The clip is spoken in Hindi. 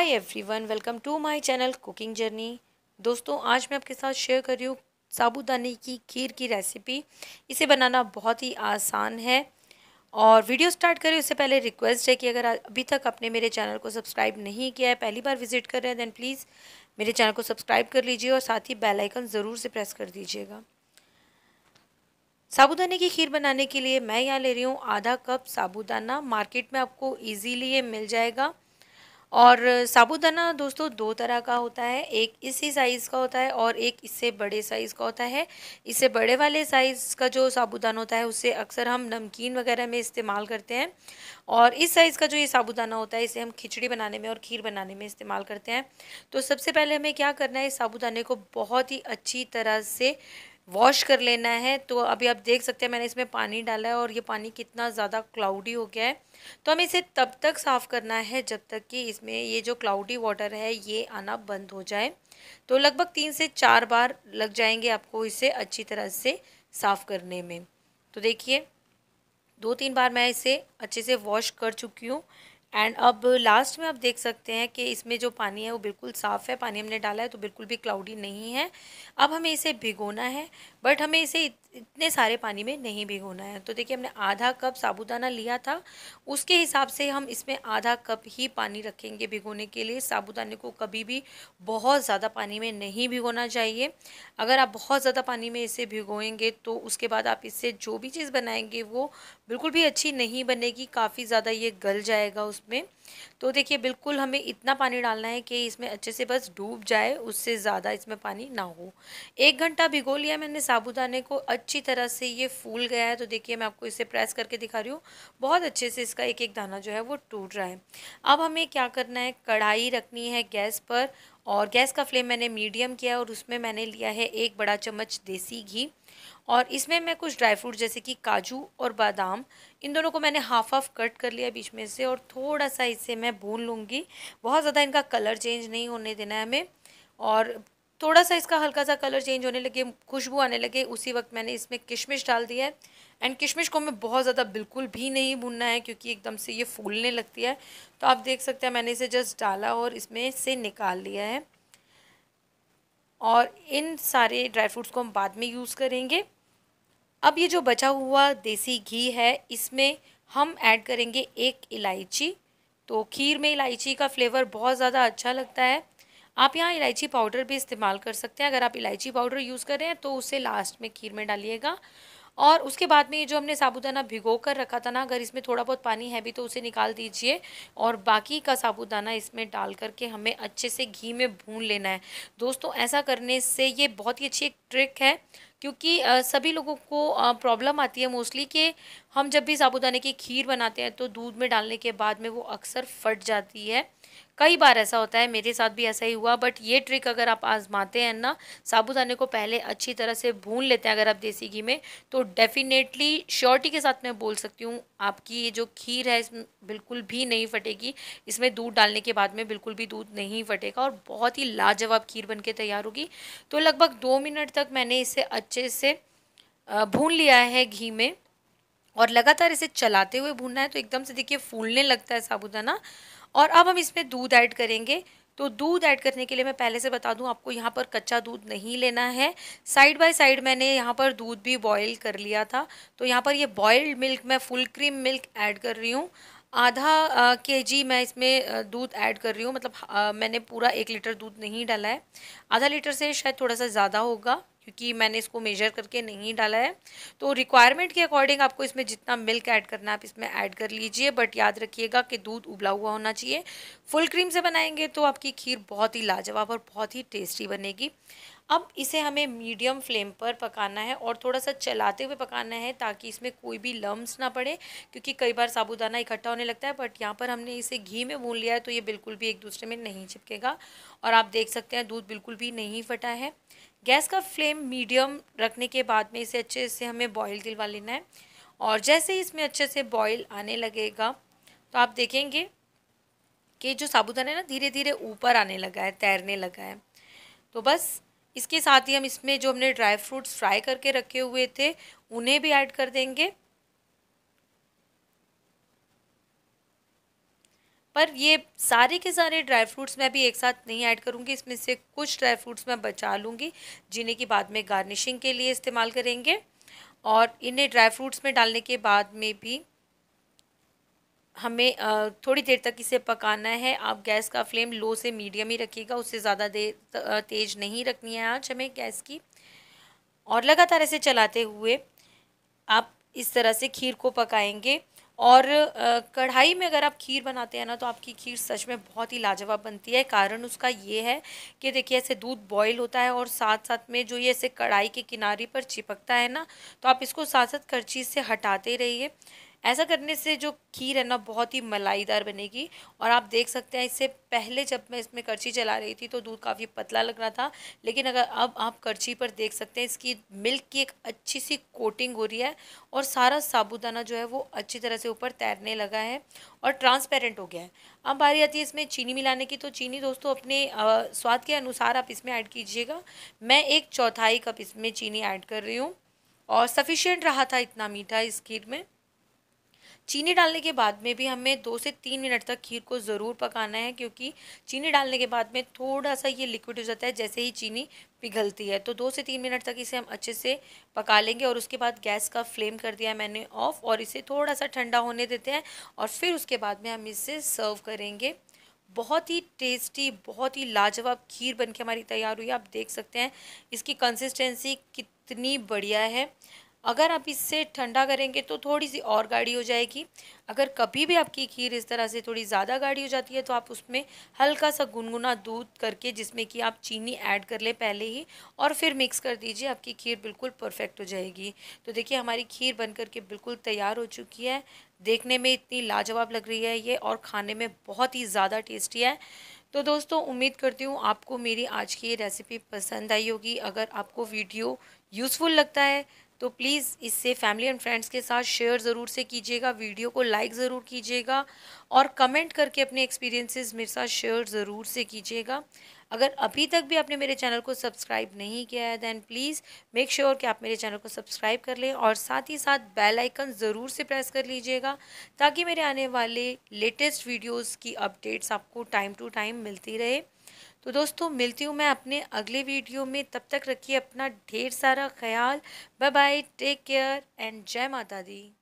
Hi everyone welcome to my channel cooking journey दोस्तों आज मैं आपके साथ शेयर कर रही हूँ साबूदाने की खीर की रेसिपी इसे बनाना बहुत ही आसान है और वीडियो स्टार्ट करें उससे पहले रिक्वेस्ट है कि अगर अभी तक आपने मेरे चैनल को सब्सक्राइब नहीं किया है पहली बार विजिट कर रहे हैं दैन प्लीज़ मेरे चैनल को सब्सक्राइब कर लीजिए और साथ ही बेलाइकन ज़रूर से प्रेस कर दीजिएगा साबूदाने की खीर बनाने के लिए मैं यहाँ ले रही हूँ आधा कप साबूदाना मार्केट में आपको ईजीली ये मिल जाएगा और साबूदाना दोस्तों दो तरह का होता है एक इसी साइज़ का होता है और एक इससे बड़े साइज़ का होता है इससे बड़े वाले साइज़ का जो साबूदाना होता है उसे अक्सर हम नमकीन वगैरह में इस्तेमाल करते हैं और इस साइज़ का जो ये साबूदाना होता है इसे हम खिचड़ी बनाने में और खीर बनाने में इस्तेमाल करते हैं तो सबसे पहले हमें क्या करना है इस साबूदाने को बहुत ही अच्छी तरह से वॉश कर लेना है तो अभी आप देख सकते हैं मैंने इसमें पानी डाला है और ये पानी कितना ज़्यादा क्लाउडी हो गया है तो हमें इसे तब तक साफ़ करना है जब तक कि इसमें ये जो क्लाउडी वाटर है ये आना बंद हो जाए तो लगभग तीन से चार बार लग जाएंगे आपको इसे अच्छी तरह से साफ़ करने में तो देखिए दो तीन बार मैं इसे अच्छे से वॉश कर चुकी हूँ एंड अब लास्ट में आप देख सकते हैं कि इसमें जो पानी है वो बिल्कुल साफ़ है पानी हमने डाला है तो बिल्कुल भी क्लाउडी नहीं है अब हमें इसे भिगोना है बट हमें इसे इतने सारे पानी में नहीं भिगोना है तो देखिए हमने आधा कप साबुदाना लिया था उसके हिसाब से हम इसमें आधा कप ही पानी रखेंगे भिगोने के लिए साबुदाने को कभी भी बहुत ज़्यादा पानी में नहीं भिगोना चाहिए अगर आप बहुत ज़्यादा पानी में इसे भिगोएंगे तो उसके बाद आप इससे जो भी चीज़ बनाएंगे वो बिल्कुल भी अच्छी नहीं बनेगी काफ़ी ज़्यादा ये गल जाएगा उस Bien. तो देखिए बिल्कुल हमें इतना पानी डालना है कि इसमें अच्छे से बस डूब जाए उससे ज़्यादा इसमें पानी ना हो एक घंटा भिगो लिया मैंने साबुदाने को अच्छी तरह से ये फूल गया है तो देखिए मैं आपको इसे प्रेस करके दिखा रही हूँ बहुत अच्छे से इसका एक एक दाना जो है वो टूट रहा है अब हमें क्या करना है कढ़ाई रखनी है गैस पर और गैस का फ्लेम मैंने मीडियम किया और उसमें मैंने लिया है एक बड़ा चम्मच देसी घी और इसमें मैं कुछ ड्राई फ्रूट जैसे कि काजू और बादाम इन दोनों को मैंने हाफ हाफ कट कर लिया बीच में से और थोड़ा सा इस इसे मैं भून लूँगी बहुत ज़्यादा इनका कलर चेंज नहीं होने देना है हमें और थोड़ा सा इसका हल्का सा कलर चेंज होने लगे खुशबू आने लगे उसी वक्त मैंने इसमें किशमिश डाल दिया है एंड किशमिश को हमें बहुत ज़्यादा बिल्कुल भी नहीं भूनना है क्योंकि एकदम से ये फूलने लगती है तो आप देख सकते हैं मैंने इसे जस्ट डाला और इसमें से निकाल लिया है और इन सारे ड्राई फ्रूट्स को हम बाद में यूज़ करेंगे अब ये जो बचा हुआ देसी घी है इसमें हम ऐड करेंगे एक इलायची तो खीर में इलायची का फ्लेवर बहुत ज़्यादा अच्छा लगता है आप यहाँ इलायची पाउडर भी इस्तेमाल कर सकते हैं अगर आप इलायची पाउडर यूज़ कर रहे हैं तो उसे लास्ट में खीर में डालिएगा और उसके बाद में ये जो हमने साबूदाना भिगो कर रखा था ना अगर इसमें थोड़ा बहुत पानी है भी तो उसे निकाल दीजिए और बाकी का साबूदाना इसमें डाल करके हमें अच्छे से घी में भून लेना है दोस्तों ऐसा करने से ये बहुत ही अच्छी एक ट्रिक है क्योंकि सभी लोगों को प्रॉब्लम आती है मोस्टली कि हम जब भी साबूदाने की खीर बनाते हैं तो दूध में डालने के बाद में वो अक्सर फट जाती है कई बार ऐसा होता है मेरे साथ भी ऐसा ही हुआ बट ये ट्रिक अगर आप आजमाते हैं ना साबुदाने को पहले अच्छी तरह से भून लेते हैं अगर आप देसी घी में तो डेफिनेटली श्योरिटी के साथ मैं बोल सकती हूँ आपकी ये जो खीर है इसमें बिल्कुल भी नहीं फटेगी इसमें दूध डालने के बाद में बिल्कुल भी दूध नहीं फटेगा और बहुत ही लाजवाब खीर बन के तैयार होगी तो लगभग दो मिनट तक मैंने इसे अच्छे से भून लिया है घी में और लगातार इसे चलाते हुए भूनना है तो एकदम से देखिए फूलने लगता है साबुदाना और अब हम इसमें दूध ऐड करेंगे तो दूध ऐड करने के लिए मैं पहले से बता दूं आपको यहाँ पर कच्चा दूध नहीं लेना है साइड बाय साइड मैंने यहाँ पर दूध भी बॉईल कर लिया था तो यहाँ पर ये बॉयल्ड मिल्क मैं फुल क्रीम मिल्क ऐड कर रही हूँ आधा के जी मैं इसमें दूध ऐड कर रही हूँ मतलब आ, मैंने पूरा एक लीटर दूध नहीं डाला है आधा लीटर से शायद थोड़ा सा ज़्यादा होगा क्योंकि मैंने इसको मेजर करके नहीं डाला है तो रिक्वायरमेंट के अकॉर्डिंग आपको इसमें जितना मिल्क ऐड करना है आप इसमें ऐड कर लीजिए बट याद रखिएगा कि दूध उबला हुआ होना चाहिए फुल क्रीम से बनाएंगे तो आपकी खीर बहुत ही लाजवाब और बहुत ही टेस्टी बनेगी अब इसे हमें मीडियम फ्लेम पर पकाना है और थोड़ा सा चलाते हुए पकाना है ताकि इसमें कोई भी लम्ब ना पड़े क्योंकि कई बार साबूदाना इकट्ठा होने लगता है बट यहाँ पर हमने इसे घी में भून लिया है तो ये बिल्कुल भी एक दूसरे में नहीं चिपकेगा और आप देख सकते हैं दूध बिल्कुल भी नहीं फटा है गैस का फ्लेम मीडियम रखने के बाद में इसे अच्छे से हमें बॉईल दिलवा लेना है और जैसे ही इसमें अच्छे से बॉईल आने लगेगा तो आप देखेंगे कि जो साबुदाना है ना धीरे धीरे ऊपर आने लगा है तैरने लगा है तो बस इसके साथ ही हम इसमें जो हमने ड्राई फ्रूट्स फ्राई करके रखे हुए थे उन्हें भी ऐड कर देंगे पर ये सारे के सारे ड्राई फ्रूट्स मैं भी एक साथ नहीं ऐड करूँगी इसमें से कुछ ड्राई फ्रूट्स मैं बचा लूँगी जिन्हें कि बाद में गार्निशिंग के लिए इस्तेमाल करेंगे और इन्हें ड्राई फ्रूट्स में डालने के बाद में भी हमें थोड़ी देर तक इसे पकाना है आप गैस का फ्लेम लो से मीडियम ही रखिएगा उससे ज़्यादा देर तेज़ नहीं रखनी है आज हमें गैस की और लगातार ऐसे चलाते हुए आप इस तरह से खीर को पकाएंगे और कढ़ाई में अगर आप खीर बनाते हैं ना तो आपकी खीर सच में बहुत ही लाजवाब बनती है कारण उसका ये है कि देखिए ऐसे दूध बॉईल होता है और साथ साथ में जो ये ऐसे कढ़ाई के किनारे पर चिपकता है ना तो आप इसको साथ साथ करछी से हटाते रहिए ऐसा करने से जो खीर है ना बहुत ही मलाईदार बनेगी और आप देख सकते हैं इससे पहले जब मैं इसमें करछी चला रही थी तो दूध काफ़ी पतला लग रहा था लेकिन अगर अब आप करछी पर देख सकते हैं इसकी मिल्क की एक अच्छी सी कोटिंग हो रही है और सारा साबुदाना जो है वो अच्छी तरह से ऊपर तैरने लगा है और ट्रांसपेरेंट हो गया है अब बारी आती है इसमें चीनी मिलाने की तो चीनी दोस्तों अपने स्वाद के अनुसार आप इसमें ऐड कीजिएगा मैं एक चौथाई कप इसमें चीनी ऐड कर रही हूँ और सफिशियंट रहा था इतना मीठा इस खीर में चीनी डालने के बाद में भी हमें दो से तीन मिनट तक खीर को ज़रूर पकाना है क्योंकि चीनी डालने के बाद में थोड़ा सा ये लिक्विड हो जाता है जैसे ही चीनी पिघलती है तो दो से तीन मिनट तक इसे हम अच्छे से पका लेंगे और उसके बाद गैस का फ्लेम कर दिया मैंने ऑफ़ और इसे थोड़ा सा ठंडा होने देते हैं और फिर उसके बाद में हम इसे सर्व करेंगे बहुत ही टेस्टी बहुत ही लाजवाब खीर बनके हमारी तैयार हुई आप देख सकते हैं इसकी कंसिस्टेंसी कितनी बढ़िया है अगर आप इससे ठंडा करेंगे तो थोड़ी सी और गाढ़ी हो जाएगी अगर कभी भी आपकी खीर इस तरह से थोड़ी ज़्यादा गाढ़ी हो जाती है तो आप उसमें हल्का सा गुनगुना दूध करके जिसमें कि आप चीनी ऐड कर ले पहले ही और फिर मिक्स कर दीजिए आपकी खीर बिल्कुल परफेक्ट हो जाएगी तो देखिए हमारी खीर बन करके बिल्कुल तैयार हो चुकी है देखने में इतनी लाजवाब लग रही है ये और खाने में बहुत ही ज़्यादा टेस्टी है तो दोस्तों उम्मीद करती हूँ आपको मेरी आज की ये रेसिपी पसंद आई होगी अगर आपको वीडियो यूज़फुल लगता है तो प्लीज़ इससे फैमिली एंड फ्रेंड्स के साथ शेयर ज़रूर से कीजिएगा वीडियो को लाइक ज़रूर कीजिएगा और कमेंट करके अपने एक्सपीरियंसेस मेरे साथ शेयर ज़रूर से कीजिएगा अगर अभी तक भी आपने मेरे चैनल को सब्सक्राइब नहीं किया है दैन प्लीज़ मेक श्योर कि आप मेरे चैनल को सब्सक्राइब कर लें और साथ ही साथ बेल आइकन ज़रूर से प्रेस कर लीजिएगा ताकि मेरे आने वाले लेटेस्ट वीडियोज़ की अपडेट्स आपको टाइम टू टाइम मिलती रहे तो दोस्तों मिलती हूँ मैं अपने अगले वीडियो में तब तक रखिए अपना ढेर सारा ख्याल bye bye take care and जय माता दी